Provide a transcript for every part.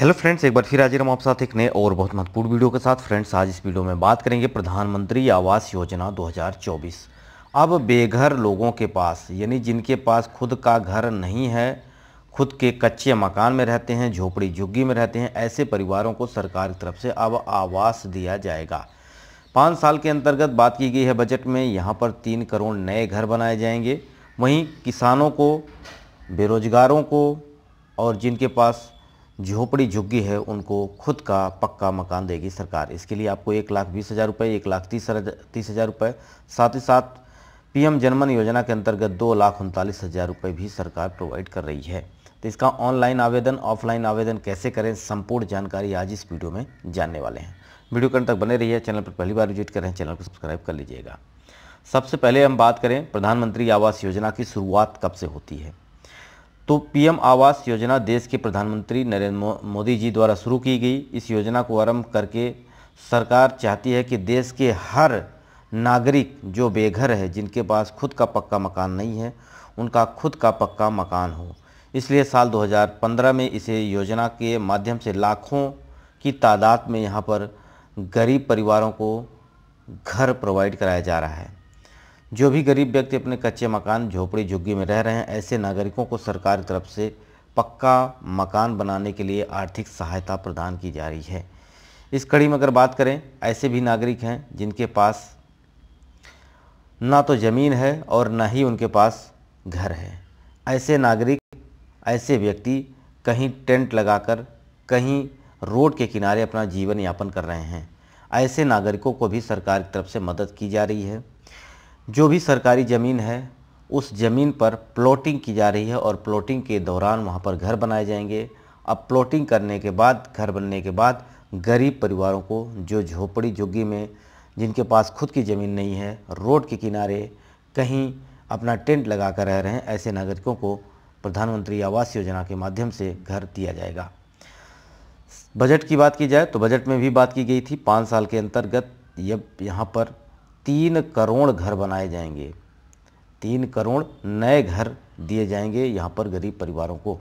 hello friends एक बार फिर आज हम आप साथ एक नए और बहुत महत्वपूर्ण वीडियो के साथ फ्रेंड्स आज इस वीडियो में बात करेंगे प्रधानमंत्री आवास योजना 2024 अब बेघर लोगों के पास यानी जिनके पास खुद का घर नहीं है खुद के कच्चे मकान में रहते हैं झोपड़ी झुग्गी में रहते हैं ऐसे परिवारों को सरकार की तरफ से अब आवास दिया जाएगा पाँच साल के अंतर्गत बात की गई है बजट में यहाँ पर तीन करोड़ नए घर बनाए जाएंगे वहीं किसानों को बेरोजगारों को और जिनके पास झोपड़ी झुग्गी है उनको खुद का पक्का मकान देगी सरकार इसके लिए आपको एक लाख बीस हज़ार रुपये एक लाख तीस तीस हज़ार रुपये साथ ही साथ पीएम जनमन योजना के अंतर्गत दो लाख उनतालीस हज़ार रुपये भी सरकार प्रोवाइड कर रही है तो इसका ऑनलाइन आवेदन ऑफलाइन आवेदन कैसे करें संपूर्ण जानकारी आज इस वीडियो में जानने वाले हैं वीडियो कंट तक बने रही चैनल पर पहली बार विजिट करें चैनल को सब्सक्राइब कर लीजिएगा सबसे पहले हम बात करें प्रधानमंत्री आवास योजना की शुरुआत कब से होती है तो पीएम आवास योजना देश के प्रधानमंत्री नरेंद्र मोदी जी द्वारा शुरू की गई इस योजना को आरंभ करके सरकार चाहती है कि देश के हर नागरिक जो बेघर है जिनके पास खुद का पक्का मकान नहीं है उनका खुद का पक्का मकान हो इसलिए साल 2015 में इसे योजना के माध्यम से लाखों की तादाद में यहाँ पर गरीब परिवारों को घर प्रोवाइड कराया जा रहा है जो भी गरीब व्यक्ति अपने कच्चे मकान झोपड़ी झुग्गी में रह रहे हैं ऐसे नागरिकों को सरकार की तरफ से पक्का मकान बनाने के लिए आर्थिक सहायता प्रदान की जा रही है इस कड़ी में अगर बात करें ऐसे भी नागरिक हैं जिनके पास ना तो ज़मीन है और ना ही उनके पास घर है ऐसे नागरिक ऐसे व्यक्ति कहीं टेंट लगाकर कहीं रोड के किनारे अपना जीवन यापन कर रहे हैं ऐसे नागरिकों को भी सरकार की तरफ से मदद की जा रही है जो भी सरकारी ज़मीन है उस ज़मीन पर प्लॉटिंग की जा रही है और प्लॉटिंग के दौरान वहाँ पर घर बनाए जाएंगे अब प्लॉटिंग करने के बाद घर बनने के बाद गरीब परिवारों को जो झोपड़ी झुग्गी में जिनके पास खुद की ज़मीन नहीं है रोड के किनारे कहीं अपना टेंट लगा कर रह रहे हैं ऐसे नागरिकों को प्रधानमंत्री आवास योजना के माध्यम से घर दिया जाएगा बजट की बात की जाए तो बजट में भी बात की गई थी पाँच साल के अंतर्गत यह यहाँ पर तीन करोड़ घर बनाए जाएंगे तीन करोड़ नए घर दिए जाएंगे यहाँ पर गरीब परिवारों को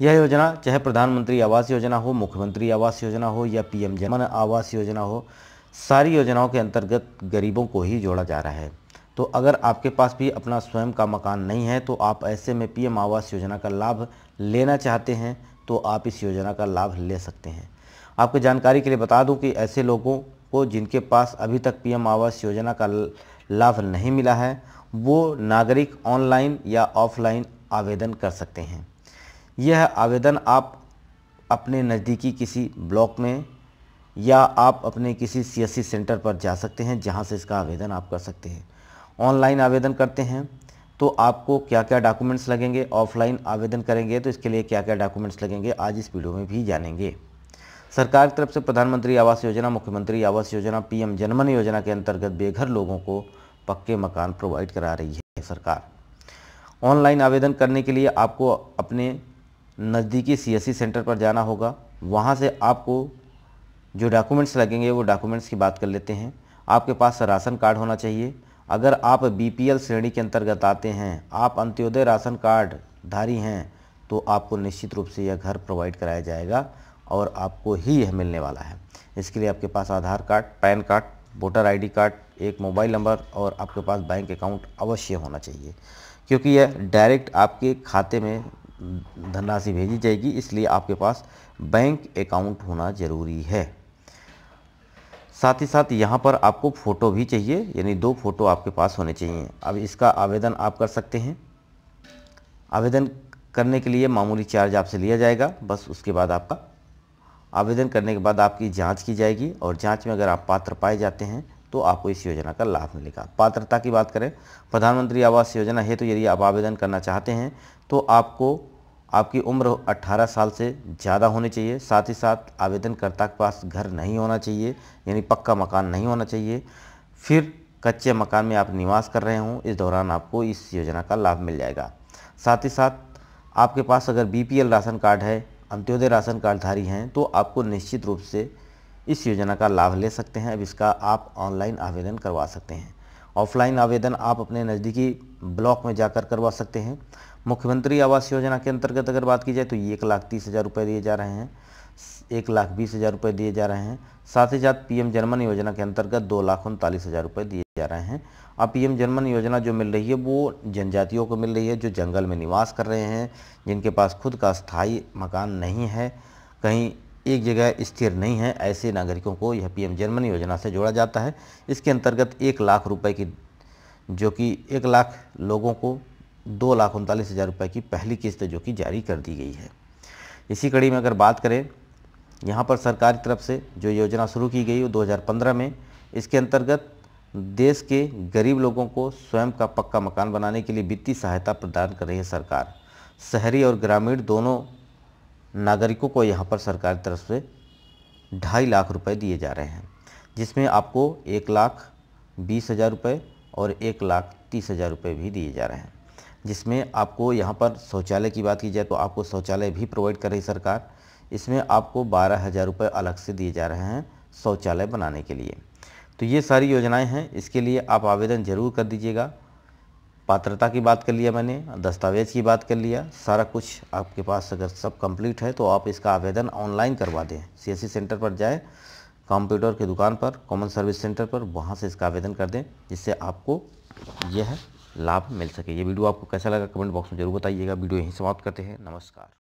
यह योजना चाहे प्रधानमंत्री आवास योजना हो मुख्यमंत्री आवास योजना हो या पीएम जन आवास योजना हो सारी योजनाओं के अंतर्गत गरीबों को ही जोड़ा जा रहा है तो अगर आपके पास भी अपना स्वयं का मकान नहीं है तो आप ऐसे में पीएम आवास योजना का लाभ लेना चाहते हैं तो आप इस योजना का लाभ ले सकते हैं आपको जानकारी के लिए बता दूं कि ऐसे लोगों को जिनके पास अभी तक पीएम आवास योजना का लाभ नहीं मिला है वो नागरिक ऑनलाइन या ऑफलाइन आवेदन कर सकते हैं यह आवेदन आप अपने नज़दीकी किसी ब्लॉक में या आप अपने किसी सीएससी सेंटर पर जा सकते हैं जहां से इसका आवेदन आप कर सकते हैं ऑनलाइन आवेदन करते हैं तो आपको क्या क्या डॉक्यूमेंट्स लगेंगे ऑफलाइन आवेदन करेंगे तो इसके लिए क्या क्या डॉक्यूमेंट्स लगेंगे आज इस वीडियो में भी जानेंगे सरकार की तरफ से प्रधानमंत्री आवास योजना मुख्यमंत्री आवास योजना पीएम जनमन योजना के अंतर्गत बेघर लोगों को पक्के मकान प्रोवाइड करा रही है सरकार ऑनलाइन आवेदन करने के लिए आपको अपने नज़दीकी सीएससी सेंटर पर जाना होगा वहाँ से आपको जो डॉक्यूमेंट्स लगेंगे वो डॉक्यूमेंट्स की बात कर लेते हैं आपके पास राशन कार्ड होना चाहिए अगर आप बीपीएल श्रेणी के अंतर्गत आते हैं आप अंत्योदय राशन कार्ड धारी हैं तो आपको निश्चित रूप से यह घर प्रोवाइड कराया जाएगा और आपको ही यह मिलने वाला है इसके लिए आपके पास Aadhaar card PAN card voter ID card एक मोबाइल नंबर और आपके पास बैंक अकाउंट अवश्य होना चाहिए क्योंकि यह डायरेक्ट आपके खाते में धनराशि भेजी जाएगी इसलिए आपके पास बैंक अकाउंट होना ज़रूरी है साथ ही साथ यहाँ पर आपको फ़ोटो भी चाहिए यानी दो फ़ोटो आपके पास होने चाहिए अब इसका आवेदन आप कर सकते हैं आवेदन करने के लिए मामूली चार्ज आपसे लिया जाएगा बस उसके बाद आपका आवेदन करने के बाद आपकी जांच की जाएगी और जांच में अगर आप पात्र पाए जाते हैं तो आपको इस योजना का लाभ मिलेगा पात्रता की बात करें प्रधानमंत्री आवास योजना हेतु तो यदि आप आवेदन करना चाहते हैं तो आपको आपकी उम्र 18 साल से ज़्यादा होनी चाहिए साथ ही साथ आवेदनकर्ता के पास घर नहीं होना चाहिए यानी पक्का मकान नहीं होना चाहिए फिर कच्चे मकान में आप निवास कर रहे हों इस दौरान आपको इस योजना का लाभ मिल जाएगा साथ ही साथ आपके पास अगर बीपीएल राशन कार्ड है अंत्योदय राशन कार्डधारी हैं तो आपको निश्चित रूप से इस योजना का लाभ ले सकते हैं अब इसका आप ऑनलाइन आवेदन करवा सकते हैं ऑफलाइन आवेदन आप अपने नज़दीकी ब्लॉक में जाकर करवा सकते हैं मुख्यमंत्री आवास योजना के अंतर्गत अगर बात की जाए तो ये एक लाख तीस हज़ार रुपये दिए जा रहे हैं एक लाख बीस हज़ार रुपये दिए जा रहे हैं साथ ही साथ पीएम जनमन योजना के अंतर्गत दो लाख उनतालीस हज़ार रुपये दिए जा रहे हैं अब पीएम जनमन योजना जो मिल रही है वो जनजातियों को मिल रही है जो जंगल में निवास कर रहे हैं जिनके पास खुद का स्थायी मकान नहीं है कहीं एक जगह स्थिर नहीं है ऐसे नागरिकों को यह पीएम जनमन योजना से जोड़ा जाता है इसके अंतर्गत एक लाख रुपए की जो कि एक लाख लोगों को दो लाख उनतालीस हज़ार रुपये की पहली किस्त जो कि जारी कर दी गई है इसी कड़ी में अगर बात करें यहाँ पर सरकार की तरफ से जो योजना शुरू की गई वो दो में इसके अंतर्गत देश के गरीब लोगों को स्वयं का पक्का मकान बनाने के लिए वित्तीय सहायता प्रदान कर रही है सरकार शहरी और ग्रामीण दोनों नागरिकों को यहाँ पर सरकार की तरफ से ढाई लाख रुपए दिए जा रहे हैं जिसमें आपको एक लाख बीस हज़ार रुपये और एक लाख तीस हज़ार रुपये भी दिए जा रहे हैं जिसमें आपको यहाँ पर शौचालय की बात की जाए तो आपको शौचालय भी प्रोवाइड कर रही सरकार इसमें आपको बारह हज़ार रुपये अलग से दिए जा रहे हैं शौचालय बनाने के लिए तो ये सारी योजनाएं हैं इसके लिए आप आवेदन ज़रूर कर दीजिएगा पात्रता की बात कर लिया मैंने दस्तावेज़ की बात कर लिया सारा कुछ आपके पास अगर सब कंप्लीट है तो आप इसका आवेदन ऑनलाइन करवा दें सीएससी सेंटर पर जाएं कंप्यूटर की दुकान पर कॉमन सर्विस सेंटर पर वहाँ से इसका आवेदन कर दें जिससे आपको यह लाभ मिल सके ये वीडियो आपको कैसा लगा कमेंट बॉक्स में जरूर बताइएगा वीडियो यहीं समाप्त करते हैं नमस्कार